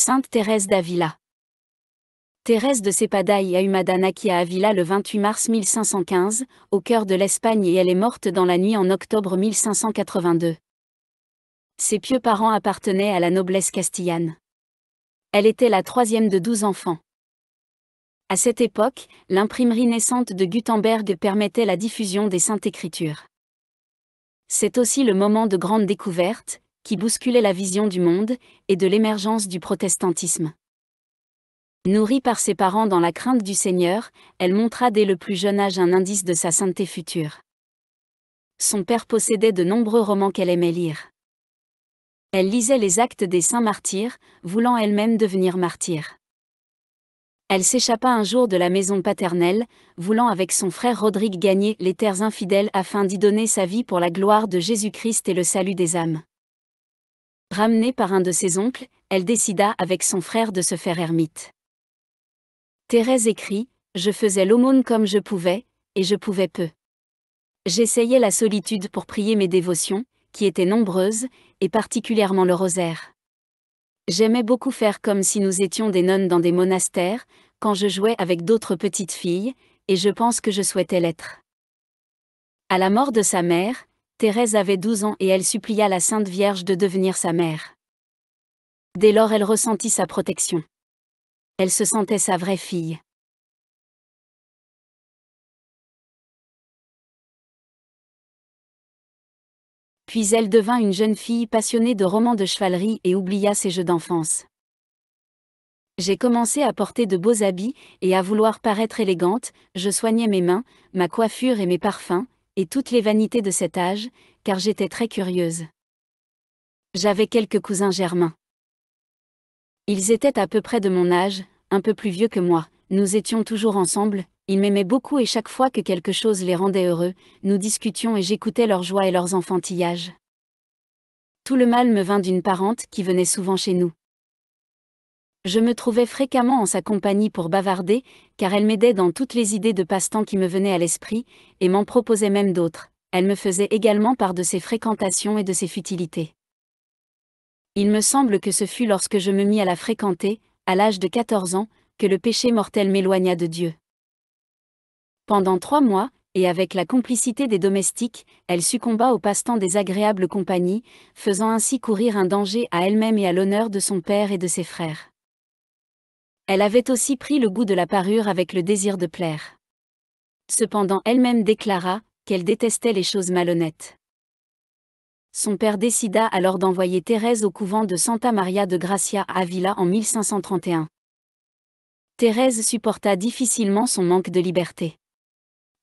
Sainte Thérèse d'Avila. Thérèse de Cepada y a eu naquit à Avila le 28 mars 1515, au cœur de l'Espagne et elle est morte dans la nuit en octobre 1582. Ses pieux parents appartenaient à la noblesse castillane. Elle était la troisième de douze enfants. À cette époque, l'imprimerie naissante de Gutenberg permettait la diffusion des Saintes Écritures. C'est aussi le moment de grande découverte, qui bousculait la vision du monde et de l'émergence du protestantisme. Nourrie par ses parents dans la crainte du Seigneur, elle montra dès le plus jeune âge un indice de sa sainteté future. Son père possédait de nombreux romans qu'elle aimait lire. Elle lisait les actes des saints martyrs, voulant elle-même devenir martyr. Elle s'échappa un jour de la maison paternelle, voulant avec son frère Rodrigue gagner les terres infidèles afin d'y donner sa vie pour la gloire de Jésus-Christ et le salut des âmes. Ramenée par un de ses oncles, elle décida avec son frère de se faire ermite. Thérèse écrit Je faisais l'aumône comme je pouvais, et je pouvais peu. J'essayais la solitude pour prier mes dévotions, qui étaient nombreuses, et particulièrement le rosaire. J'aimais beaucoup faire comme si nous étions des nonnes dans des monastères, quand je jouais avec d'autres petites filles, et je pense que je souhaitais l'être. À la mort de sa mère, Thérèse avait 12 ans et elle supplia la Sainte Vierge de devenir sa mère. Dès lors elle ressentit sa protection. Elle se sentait sa vraie fille. Puis elle devint une jeune fille passionnée de romans de chevalerie et oublia ses jeux d'enfance. J'ai commencé à porter de beaux habits et à vouloir paraître élégante, je soignais mes mains, ma coiffure et mes parfums, et toutes les vanités de cet âge, car j'étais très curieuse. J'avais quelques cousins germains. Ils étaient à peu près de mon âge, un peu plus vieux que moi, nous étions toujours ensemble, ils m'aimaient beaucoup et chaque fois que quelque chose les rendait heureux, nous discutions et j'écoutais leur joie et leurs enfantillages. Tout le mal me vint d'une parente qui venait souvent chez nous. Je me trouvais fréquemment en sa compagnie pour bavarder, car elle m'aidait dans toutes les idées de passe-temps qui me venaient à l'esprit, et m'en proposait même d'autres. Elle me faisait également part de ses fréquentations et de ses futilités. Il me semble que ce fut lorsque je me mis à la fréquenter, à l'âge de 14 ans, que le péché mortel m'éloigna de Dieu. Pendant trois mois, et avec la complicité des domestiques, elle succomba au passe-temps des agréables compagnies, faisant ainsi courir un danger à elle-même et à l'honneur de son père et de ses frères. Elle avait aussi pris le goût de la parure avec le désir de plaire. Cependant elle-même déclara qu'elle détestait les choses malhonnêtes. Son père décida alors d'envoyer Thérèse au couvent de Santa Maria de Gracia à Avila en 1531. Thérèse supporta difficilement son manque de liberté.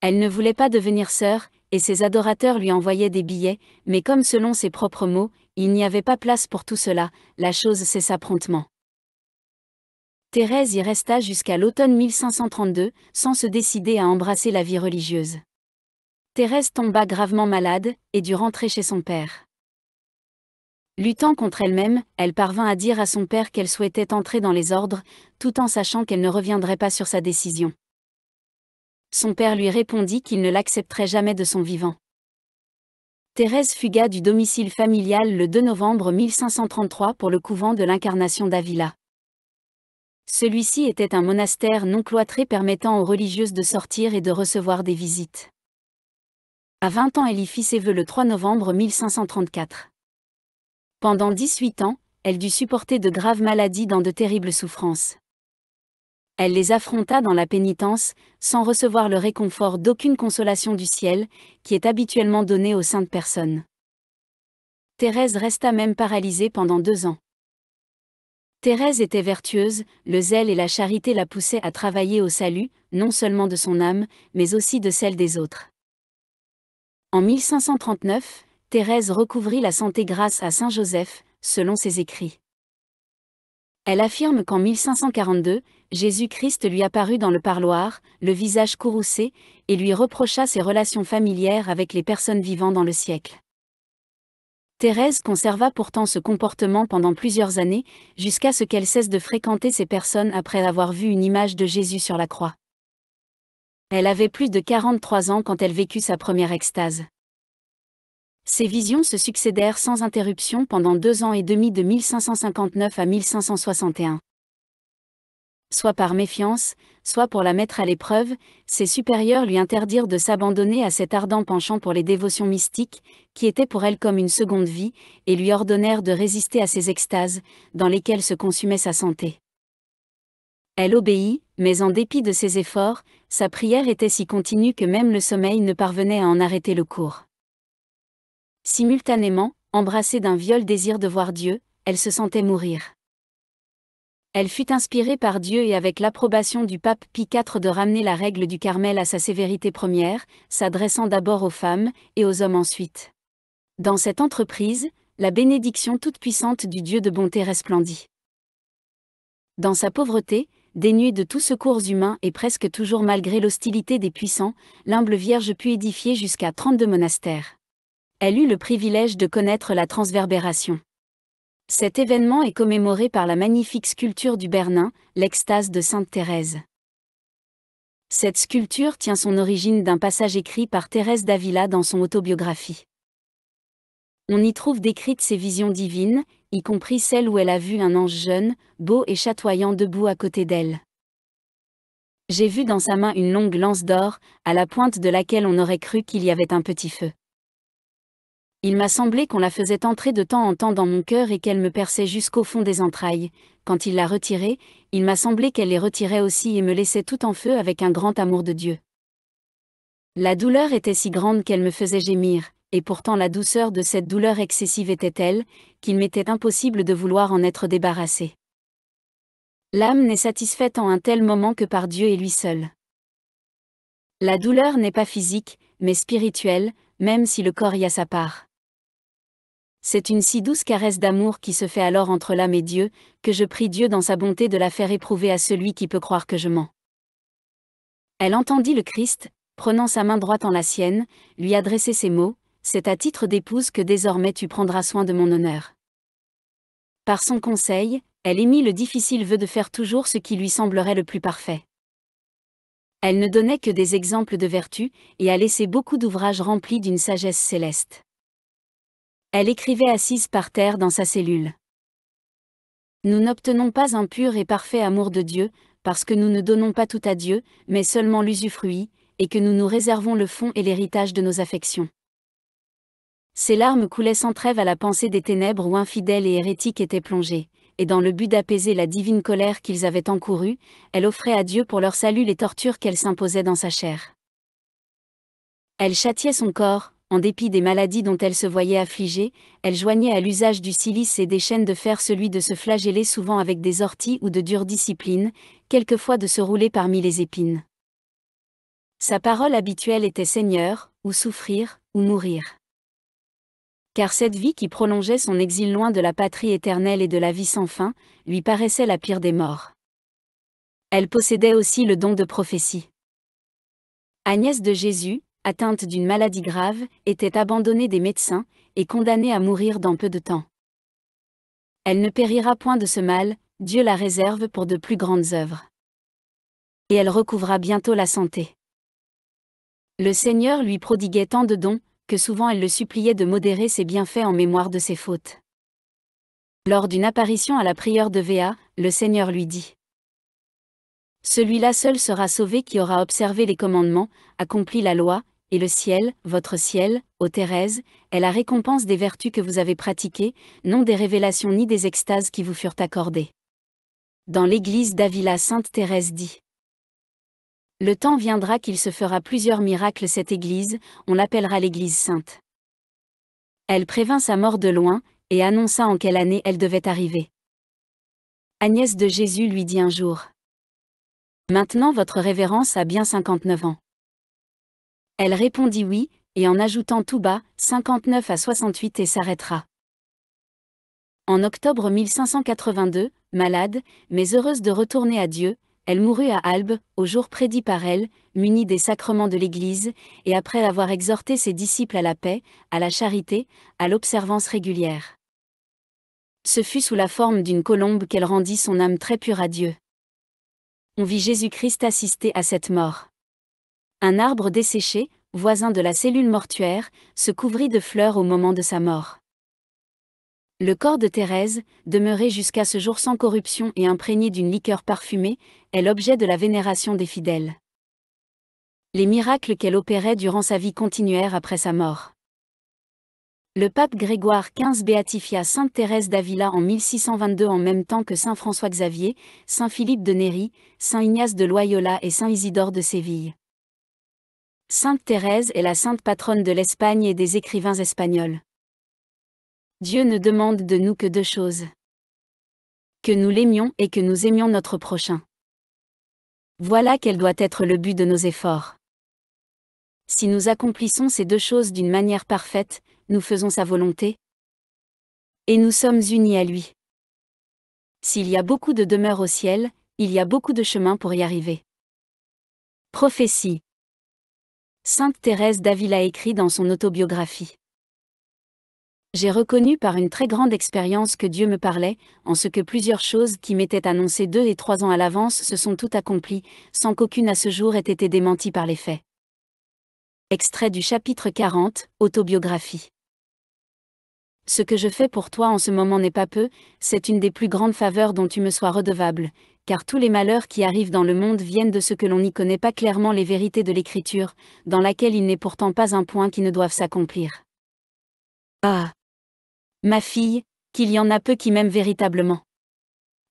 Elle ne voulait pas devenir sœur, et ses adorateurs lui envoyaient des billets, mais comme selon ses propres mots, il n'y avait pas place pour tout cela, la chose cessa promptement. Thérèse y resta jusqu'à l'automne 1532, sans se décider à embrasser la vie religieuse. Thérèse tomba gravement malade, et dut rentrer chez son père. Luttant contre elle-même, elle parvint à dire à son père qu'elle souhaitait entrer dans les ordres, tout en sachant qu'elle ne reviendrait pas sur sa décision. Son père lui répondit qu'il ne l'accepterait jamais de son vivant. Thérèse fuga du domicile familial le 2 novembre 1533 pour le couvent de l'Incarnation d'Avila. Celui-ci était un monastère non cloîtré permettant aux religieuses de sortir et de recevoir des visites. À 20 ans, elle y fit ses vœux le 3 novembre 1534. Pendant 18 ans, elle dut supporter de graves maladies dans de terribles souffrances. Elle les affronta dans la pénitence, sans recevoir le réconfort d'aucune consolation du ciel, qui est habituellement donnée aux saintes personnes. Thérèse resta même paralysée pendant deux ans. Thérèse était vertueuse, le zèle et la charité la poussaient à travailler au salut, non seulement de son âme, mais aussi de celle des autres. En 1539, Thérèse recouvrit la santé grâce à Saint Joseph, selon ses écrits. Elle affirme qu'en 1542, Jésus-Christ lui apparut dans le parloir, le visage courroucé, et lui reprocha ses relations familières avec les personnes vivant dans le siècle. Thérèse conserva pourtant ce comportement pendant plusieurs années, jusqu'à ce qu'elle cesse de fréquenter ces personnes après avoir vu une image de Jésus sur la croix. Elle avait plus de 43 ans quand elle vécut sa première extase. Ces visions se succédèrent sans interruption pendant deux ans et demi de 1559 à 1561 soit par méfiance, soit pour la mettre à l'épreuve, ses supérieurs lui interdirent de s'abandonner à cet ardent penchant pour les dévotions mystiques, qui étaient pour elle comme une seconde vie, et lui ordonnèrent de résister à ces extases, dans lesquelles se consumait sa santé. Elle obéit, mais en dépit de ses efforts, sa prière était si continue que même le sommeil ne parvenait à en arrêter le cours. Simultanément, embrassée d'un viol désir de voir Dieu, elle se sentait mourir. Elle fut inspirée par Dieu et avec l'approbation du pape Pie IV de ramener la règle du Carmel à sa sévérité première, s'adressant d'abord aux femmes, et aux hommes ensuite. Dans cette entreprise, la bénédiction toute-puissante du Dieu de bonté resplendit. Dans sa pauvreté, dénuée de tous secours humains et presque toujours malgré l'hostilité des puissants, l'humble Vierge put édifier jusqu'à 32 monastères. Elle eut le privilège de connaître la transverbération. Cet événement est commémoré par la magnifique sculpture du Bernin, l'extase de Sainte Thérèse. Cette sculpture tient son origine d'un passage écrit par Thérèse d'Avila dans son autobiographie. On y trouve décrites ses visions divines, y compris celle où elle a vu un ange jeune, beau et chatoyant debout à côté d'elle. J'ai vu dans sa main une longue lance d'or, à la pointe de laquelle on aurait cru qu'il y avait un petit feu. Il m'a semblé qu'on la faisait entrer de temps en temps dans mon cœur et qu'elle me perçait jusqu'au fond des entrailles. Quand il l'a retirée, il m'a semblé qu'elle les retirait aussi et me laissait tout en feu avec un grand amour de Dieu. La douleur était si grande qu'elle me faisait gémir, et pourtant la douceur de cette douleur excessive était telle, qu'il m'était impossible de vouloir en être débarrassé. L'âme n'est satisfaite en un tel moment que par Dieu et lui seul. La douleur n'est pas physique, mais spirituelle, même si le corps y a sa part. C'est une si douce caresse d'amour qui se fait alors entre l'âme et Dieu, que je prie Dieu dans sa bonté de la faire éprouver à celui qui peut croire que je mens. Elle entendit le Christ, prenant sa main droite en la sienne, lui adresser ces mots, C'est à titre d'épouse que désormais tu prendras soin de mon honneur. Par son conseil, elle émit le difficile vœu de faire toujours ce qui lui semblerait le plus parfait. Elle ne donnait que des exemples de vertu, et a laissé beaucoup d'ouvrages remplis d'une sagesse céleste. Elle écrivait assise par terre dans sa cellule. Nous n'obtenons pas un pur et parfait amour de Dieu, parce que nous ne donnons pas tout à Dieu, mais seulement l'usufruit, et que nous nous réservons le fond et l'héritage de nos affections. Ses larmes coulaient sans trêve à la pensée des ténèbres où infidèles et hérétiques étaient plongés, et dans le but d'apaiser la divine colère qu'ils avaient encourue, elle offrait à Dieu pour leur salut les tortures qu'elle s'imposait dans sa chair. Elle châtiait son corps, en dépit des maladies dont elle se voyait affligée, elle joignait à l'usage du silice et des chaînes de fer celui de se flageller souvent avec des orties ou de dures disciplines, quelquefois de se rouler parmi les épines. Sa parole habituelle était Seigneur, ou souffrir, ou mourir. Car cette vie qui prolongeait son exil loin de la patrie éternelle et de la vie sans fin, lui paraissait la pire des morts. Elle possédait aussi le don de prophétie. Agnès de Jésus, atteinte d'une maladie grave, était abandonnée des médecins, et condamnée à mourir dans peu de temps. Elle ne périra point de ce mal, Dieu la réserve pour de plus grandes œuvres. Et elle recouvra bientôt la santé. Le Seigneur lui prodiguait tant de dons, que souvent elle le suppliait de modérer ses bienfaits en mémoire de ses fautes. Lors d'une apparition à la prieure de Véa, le Seigneur lui dit Celui-là seul sera sauvé qui aura observé les commandements, accompli la loi, et le ciel, votre ciel, ô Thérèse, est la récompense des vertus que vous avez pratiquées, non des révélations ni des extases qui vous furent accordées. Dans l'église d'Avila Sainte Thérèse dit Le temps viendra qu'il se fera plusieurs miracles cette église, on l'appellera l'église sainte. Elle prévint sa mort de loin, et annonça en quelle année elle devait arriver. Agnès de Jésus lui dit un jour Maintenant votre révérence a bien 59 ans. Elle répondit oui, et en ajoutant tout bas, 59 à 68 et s'arrêtera. En octobre 1582, malade, mais heureuse de retourner à Dieu, elle mourut à Albe, au jour prédit par elle, munie des sacrements de l'Église, et après avoir exhorté ses disciples à la paix, à la charité, à l'observance régulière. Ce fut sous la forme d'une colombe qu'elle rendit son âme très pure à Dieu. On vit Jésus-Christ assister à cette mort. Un arbre desséché, voisin de la cellule mortuaire, se couvrit de fleurs au moment de sa mort. Le corps de Thérèse, demeuré jusqu'à ce jour sans corruption et imprégné d'une liqueur parfumée, est l'objet de la vénération des fidèles. Les miracles qu'elle opérait durant sa vie continuèrent après sa mort. Le pape Grégoire XV béatifia Sainte Thérèse d'Avila en 1622 en même temps que Saint François Xavier, Saint Philippe de Néry, Saint Ignace de Loyola et Saint Isidore de Séville. Sainte Thérèse est la sainte patronne de l'Espagne et des écrivains espagnols. Dieu ne demande de nous que deux choses. Que nous l'aimions et que nous aimions notre prochain. Voilà quel doit être le but de nos efforts. Si nous accomplissons ces deux choses d'une manière parfaite, nous faisons sa volonté. Et nous sommes unis à lui. S'il y a beaucoup de demeures au ciel, il y a beaucoup de chemins pour y arriver. Prophétie Sainte Thérèse d'Avila écrit dans son autobiographie. J'ai reconnu par une très grande expérience que Dieu me parlait, en ce que plusieurs choses qui m'étaient annoncées deux et trois ans à l'avance se sont toutes accomplies, sans qu'aucune à ce jour ait été démentie par les faits. Extrait du chapitre 40, Autobiographie. Ce que je fais pour toi en ce moment n'est pas peu, c'est une des plus grandes faveurs dont tu me sois redevable, car tous les malheurs qui arrivent dans le monde viennent de ce que l'on n'y connaît pas clairement les vérités de l'Écriture, dans laquelle il n'est pourtant pas un point qui ne doive s'accomplir. Ah Ma fille, qu'il y en a peu qui m'aiment véritablement.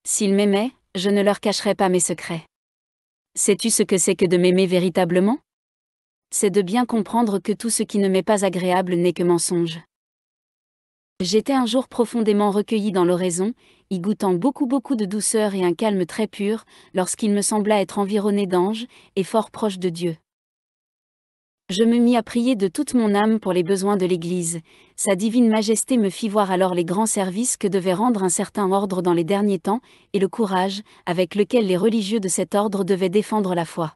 S'ils m'aimaient, je ne leur cacherais pas mes secrets. Sais-tu ce que c'est que de m'aimer véritablement C'est de bien comprendre que tout ce qui ne m'est pas agréable n'est que mensonge. J'étais un jour profondément recueilli dans l'oraison, y goûtant beaucoup beaucoup de douceur et un calme très pur, lorsqu'il me sembla être environné d'anges, et fort proche de Dieu. Je me mis à prier de toute mon âme pour les besoins de l'Église, Sa Divine Majesté me fit voir alors les grands services que devait rendre un certain ordre dans les derniers temps, et le courage, avec lequel les religieux de cet ordre devaient défendre la foi.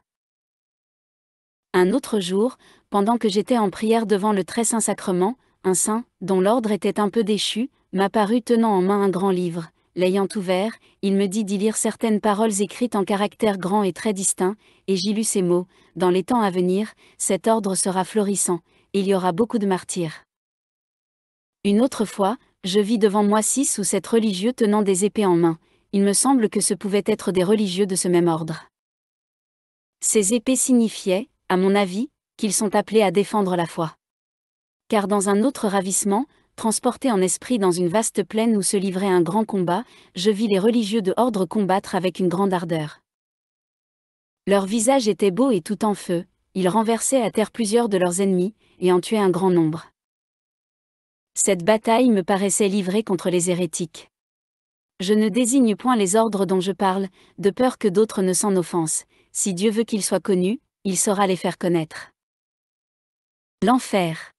Un autre jour, pendant que j'étais en prière devant le Très Saint Sacrement, un saint, dont l'ordre était un peu déchu, m'apparut tenant en main un grand livre. L'ayant ouvert, il me dit d'y lire certaines paroles écrites en caractères grands et très distincts, et j'y lus ces mots Dans les temps à venir, cet ordre sera florissant, et il y aura beaucoup de martyrs. Une autre fois, je vis devant moi six ou sept religieux tenant des épées en main. Il me semble que ce pouvaient être des religieux de ce même ordre. Ces épées signifiaient, à mon avis, qu'ils sont appelés à défendre la foi car dans un autre ravissement, transporté en esprit dans une vaste plaine où se livrait un grand combat, je vis les religieux de ordre combattre avec une grande ardeur. Leur visage était beau et tout en feu, ils renversaient à terre plusieurs de leurs ennemis, et en tuaient un grand nombre. Cette bataille me paraissait livrée contre les hérétiques. Je ne désigne point les ordres dont je parle, de peur que d'autres ne s'en offensent, si Dieu veut qu'ils soient connus, il saura les faire connaître. L'enfer.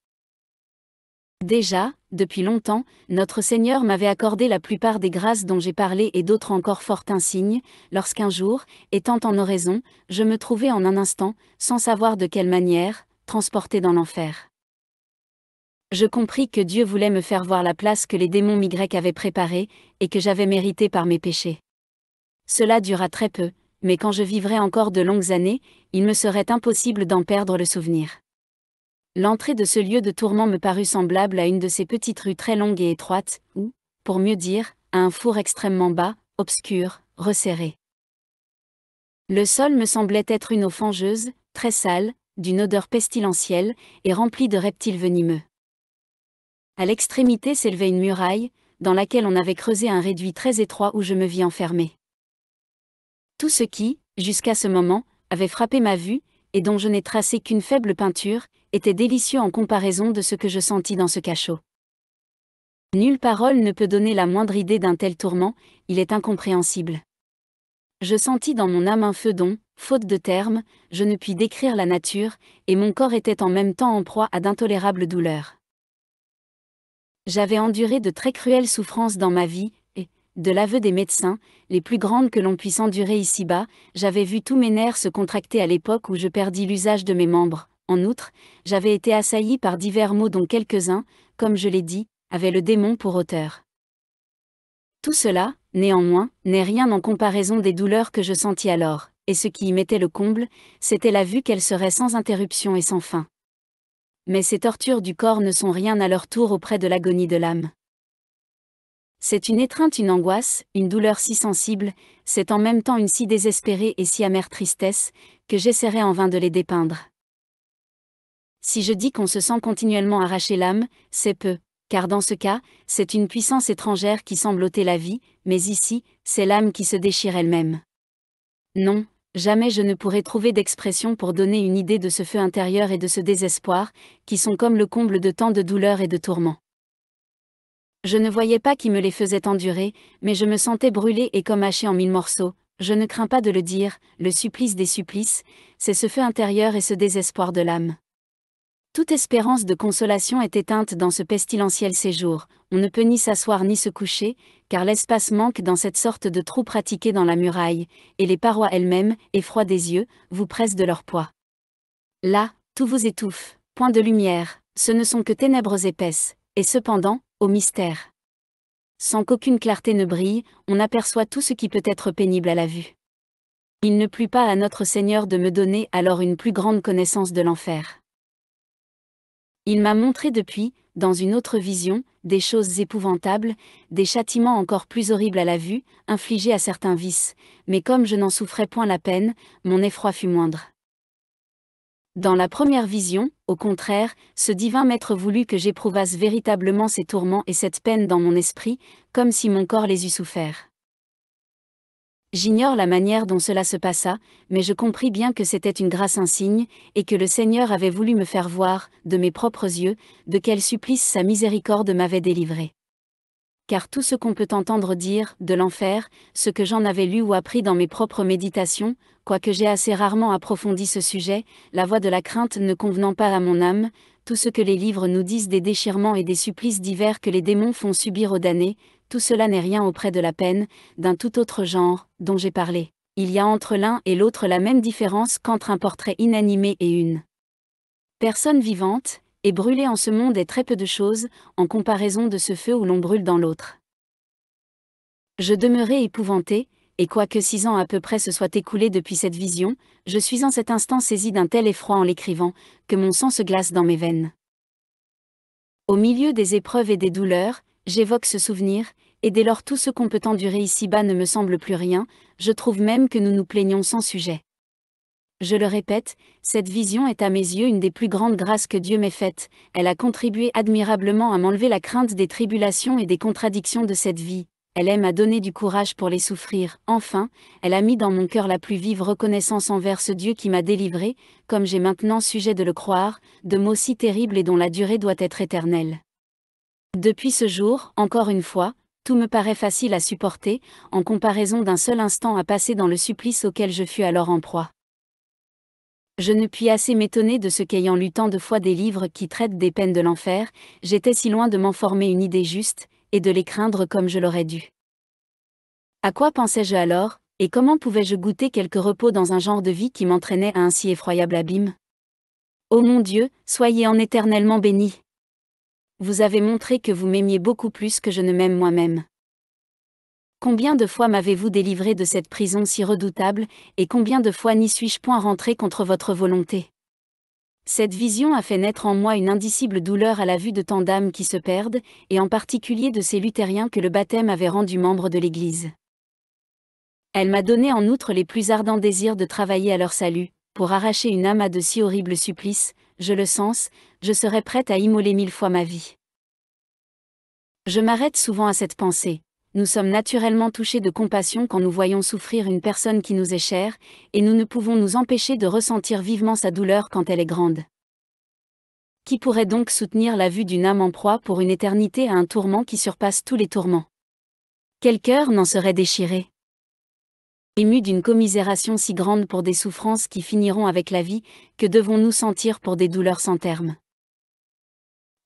Déjà, depuis longtemps, notre Seigneur m'avait accordé la plupart des grâces dont j'ai parlé et d'autres encore fort insignes, lorsqu'un jour, étant en oraison, je me trouvai en un instant, sans savoir de quelle manière, transporté dans l'enfer. Je compris que Dieu voulait me faire voir la place que les démons migrec avaient préparée, et que j'avais méritée par mes péchés. Cela dura très peu, mais quand je vivrai encore de longues années, il me serait impossible d'en perdre le souvenir. L'entrée de ce lieu de tourment me parut semblable à une de ces petites rues très longues et étroites, ou, pour mieux dire, à un four extrêmement bas, obscur, resserré. Le sol me semblait être une eau fangeuse, très sale, d'une odeur pestilentielle, et remplie de reptiles venimeux. À l'extrémité s'élevait une muraille, dans laquelle on avait creusé un réduit très étroit où je me vis enfermé. Tout ce qui, jusqu'à ce moment, avait frappé ma vue, et dont je n'ai tracé qu'une faible peinture, était délicieux en comparaison de ce que je sentis dans ce cachot. Nulle parole ne peut donner la moindre idée d'un tel tourment, il est incompréhensible. Je sentis dans mon âme un feu dont, faute de termes, je ne puis décrire la nature, et mon corps était en même temps en proie à d'intolérables douleurs. J'avais enduré de très cruelles souffrances dans ma vie, de l'aveu des médecins, les plus grandes que l'on puisse endurer ici-bas, j'avais vu tous mes nerfs se contracter à l'époque où je perdis l'usage de mes membres. En outre, j'avais été assailli par divers maux dont quelques-uns, comme je l'ai dit, avaient le démon pour auteur. Tout cela, néanmoins, n'est rien en comparaison des douleurs que je sentis alors, et ce qui y mettait le comble, c'était la vue qu'elle serait sans interruption et sans fin. Mais ces tortures du corps ne sont rien à leur tour auprès de l'agonie de l'âme. C'est une étreinte, une angoisse, une douleur si sensible, c'est en même temps une si désespérée et si amère tristesse, que j'essaierai en vain de les dépeindre. Si je dis qu'on se sent continuellement arracher l'âme, c'est peu, car dans ce cas, c'est une puissance étrangère qui semble ôter la vie, mais ici, c'est l'âme qui se déchire elle-même. Non, jamais je ne pourrai trouver d'expression pour donner une idée de ce feu intérieur et de ce désespoir, qui sont comme le comble de tant de douleurs et de tourments. Je ne voyais pas qui me les faisait endurer, mais je me sentais brûlé et comme haché en mille morceaux, je ne crains pas de le dire, le supplice des supplices, c'est ce feu intérieur et ce désespoir de l'âme. Toute espérance de consolation est éteinte dans ce pestilentiel séjour, on ne peut ni s'asseoir ni se coucher, car l'espace manque dans cette sorte de trou pratiqué dans la muraille, et les parois elles-mêmes, effroi des yeux, vous pressent de leur poids. Là, tout vous étouffe, point de lumière, ce ne sont que ténèbres épaisses, et cependant, au mystère. Sans qu'aucune clarté ne brille, on aperçoit tout ce qui peut être pénible à la vue. Il ne plut pas à notre Seigneur de me donner alors une plus grande connaissance de l'enfer. Il m'a montré depuis, dans une autre vision, des choses épouvantables, des châtiments encore plus horribles à la vue, infligés à certains vices, mais comme je n'en souffrais point la peine, mon effroi fut moindre. Dans la première vision, au contraire, ce divin maître voulut que j'éprouvasse véritablement ces tourments et cette peine dans mon esprit, comme si mon corps les eût souffert. J'ignore la manière dont cela se passa, mais je compris bien que c'était une grâce insigne, et que le Seigneur avait voulu me faire voir, de mes propres yeux, de quel supplice sa miséricorde m'avait délivré car tout ce qu'on peut entendre dire, de l'enfer, ce que j'en avais lu ou appris dans mes propres méditations, quoique j'ai assez rarement approfondi ce sujet, la voix de la crainte ne convenant pas à mon âme, tout ce que les livres nous disent des déchirements et des supplices divers que les démons font subir aux damnés, tout cela n'est rien auprès de la peine, d'un tout autre genre, dont j'ai parlé. Il y a entre l'un et l'autre la même différence qu'entre un portrait inanimé et une personne vivante, et brûler en ce monde est très peu de chose, en comparaison de ce feu où l'on brûle dans l'autre. Je demeurai épouvanté, et quoique six ans à peu près se soient écoulés depuis cette vision, je suis en cet instant saisi d'un tel effroi en l'écrivant, que mon sang se glace dans mes veines. Au milieu des épreuves et des douleurs, j'évoque ce souvenir, et dès lors tout ce qu'on peut endurer ici-bas ne me semble plus rien, je trouve même que nous nous plaignons sans sujet. Je le répète, cette vision est à mes yeux une des plus grandes grâces que Dieu m'ait faite, elle a contribué admirablement à m'enlever la crainte des tribulations et des contradictions de cette vie, elle aime à donner du courage pour les souffrir, enfin, elle a mis dans mon cœur la plus vive reconnaissance envers ce Dieu qui m'a délivré, comme j'ai maintenant sujet de le croire, de maux si terribles et dont la durée doit être éternelle. Depuis ce jour, encore une fois, tout me paraît facile à supporter, en comparaison d'un seul instant à passer dans le supplice auquel je fus alors en proie. Je ne puis assez m'étonner de ce qu'ayant lu tant de fois des livres qui traitent des peines de l'enfer, j'étais si loin de m'en former une idée juste, et de les craindre comme je l'aurais dû. À quoi pensais-je alors, et comment pouvais-je goûter quelque repos dans un genre de vie qui m'entraînait à un si effroyable abîme Ô mon Dieu, soyez en éternellement béni. Vous avez montré que vous m'aimiez beaucoup plus que je ne m'aime moi-même. Combien de fois m'avez-vous délivré de cette prison si redoutable, et combien de fois n'y suis-je point rentré contre votre volonté Cette vision a fait naître en moi une indicible douleur à la vue de tant d'âmes qui se perdent, et en particulier de ces luthériens que le baptême avait rendus membres de l'Église. Elle m'a donné en outre les plus ardents désirs de travailler à leur salut, pour arracher une âme à de si horribles supplices, je le sens, je serais prête à immoler mille fois ma vie. Je m'arrête souvent à cette pensée, nous sommes naturellement touchés de compassion quand nous voyons souffrir une personne qui nous est chère, et nous ne pouvons nous empêcher de ressentir vivement sa douleur quand elle est grande. Qui pourrait donc soutenir la vue d'une âme en proie pour une éternité à un tourment qui surpasse tous les tourments Quel cœur n'en serait déchiré Ému d'une commisération si grande pour des souffrances qui finiront avec la vie, que devons-nous sentir pour des douleurs sans terme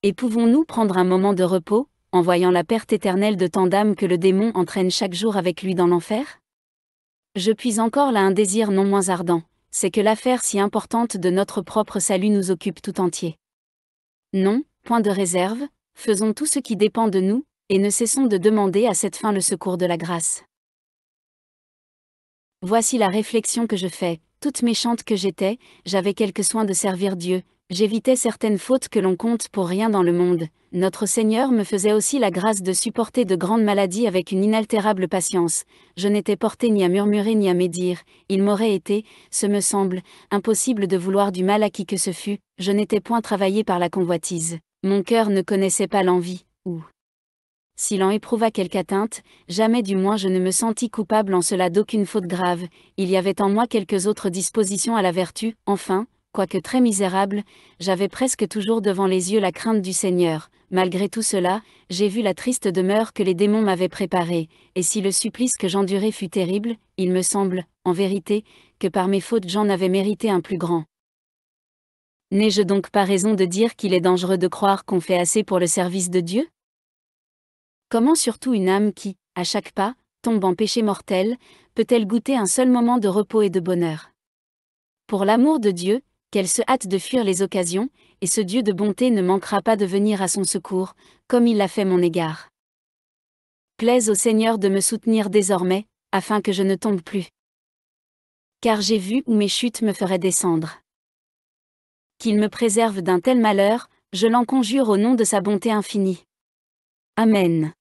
Et pouvons-nous prendre un moment de repos, en voyant la perte éternelle de tant d'âmes que le démon entraîne chaque jour avec lui dans l'enfer Je puis encore là un désir non moins ardent, c'est que l'affaire si importante de notre propre salut nous occupe tout entier. Non, point de réserve, faisons tout ce qui dépend de nous, et ne cessons de demander à cette fin le secours de la grâce. Voici la réflexion que je fais, toute méchante que j'étais, j'avais quelque soin de servir Dieu, j'évitais certaines fautes que l'on compte pour rien dans le monde. Notre Seigneur me faisait aussi la grâce de supporter de grandes maladies avec une inaltérable patience. Je n'étais porté ni à murmurer ni à médire. Il m'aurait été, ce me semble, impossible de vouloir du mal à qui que ce fût. Je n'étais point travaillé par la convoitise. Mon cœur ne connaissait pas l'envie, ou s'il en éprouva quelque atteinte, jamais du moins je ne me sentis coupable en cela d'aucune faute grave, il y avait en moi quelques autres dispositions à la vertu, enfin, quoique très misérable, j'avais presque toujours devant les yeux la crainte du Seigneur. Malgré tout cela, j'ai vu la triste demeure que les démons m'avaient préparée, et si le supplice que j'endurais fut terrible, il me semble, en vérité, que par mes fautes j'en avais mérité un plus grand. N'ai-je donc pas raison de dire qu'il est dangereux de croire qu'on fait assez pour le service de Dieu Comment surtout une âme qui, à chaque pas, tombe en péché mortel, peut-elle goûter un seul moment de repos et de bonheur Pour l'amour de Dieu, qu'elle se hâte de fuir les occasions, et ce Dieu de bonté ne manquera pas de venir à son secours, comme il l'a fait mon égard. Plaise au Seigneur de me soutenir désormais, afin que je ne tombe plus. Car j'ai vu où mes chutes me feraient descendre. Qu'il me préserve d'un tel malheur, je l'en conjure au nom de sa bonté infinie. Amen.